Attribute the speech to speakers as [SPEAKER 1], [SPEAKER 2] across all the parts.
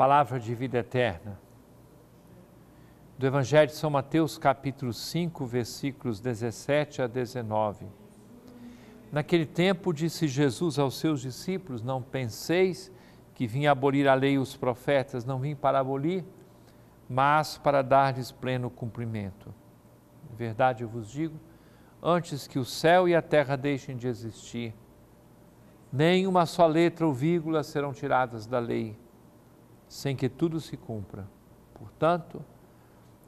[SPEAKER 1] palavra de vida eterna. Do Evangelho de São Mateus, capítulo 5, versículos 17 a 19. Naquele tempo disse Jesus aos seus discípulos: Não penseis que vim abolir a lei e os profetas, não vim para abolir, mas para dar-lhes pleno cumprimento. Em verdade eu vos digo, antes que o céu e a terra deixem de existir, nem uma só letra ou vírgula serão tiradas da lei sem que tudo se cumpra. Portanto,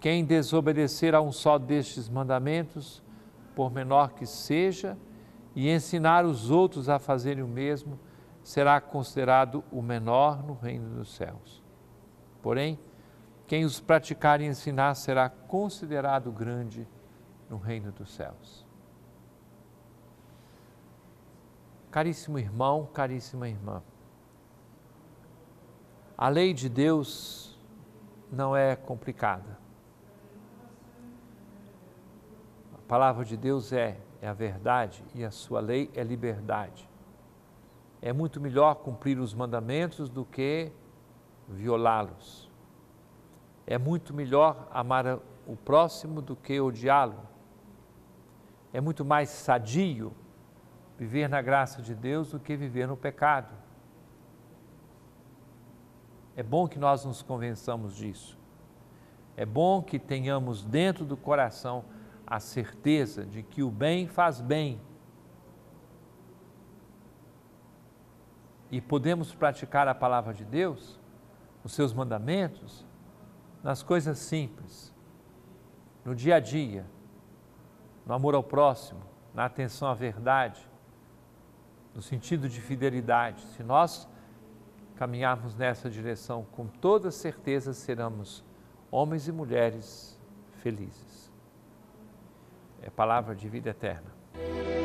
[SPEAKER 1] quem desobedecer a um só destes mandamentos, por menor que seja, e ensinar os outros a fazerem o mesmo, será considerado o menor no reino dos céus. Porém, quem os praticar e ensinar será considerado grande no reino dos céus. Caríssimo irmão, caríssima irmã, a lei de Deus não é complicada. A palavra de Deus é, é a verdade e a sua lei é liberdade. É muito melhor cumprir os mandamentos do que violá-los. É muito melhor amar o próximo do que odiá-lo. É muito mais sadio viver na graça de Deus do que viver no pecado. É bom que nós nos convençamos disso. É bom que tenhamos dentro do coração a certeza de que o bem faz bem. E podemos praticar a palavra de Deus, os seus mandamentos, nas coisas simples, no dia a dia, no amor ao próximo, na atenção à verdade, no sentido de fidelidade. Se nós caminharmos nessa direção, com toda certeza seremos homens e mulheres felizes. É palavra de vida eterna.